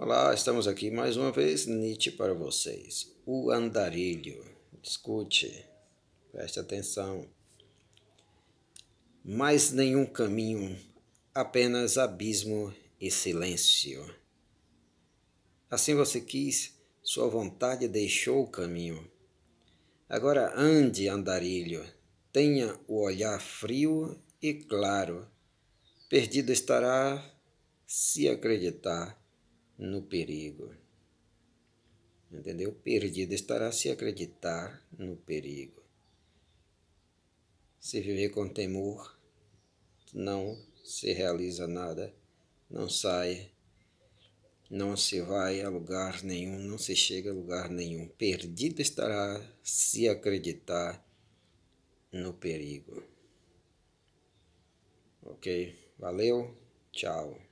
Olá, estamos aqui mais uma vez, Nietzsche para vocês. O andarilho. Escute, preste atenção. Mais nenhum caminho, apenas abismo e silêncio. Assim você quis, sua vontade deixou o caminho. Agora ande, andarilho, tenha o olhar frio e claro. Perdido estará se acreditar no perigo. Entendeu? Perdido estará se acreditar no perigo. Se viver com temor, não se realiza nada, não sai, não se vai a lugar nenhum, não se chega a lugar nenhum. Perdido estará se acreditar no perigo. Ok? Valeu, tchau.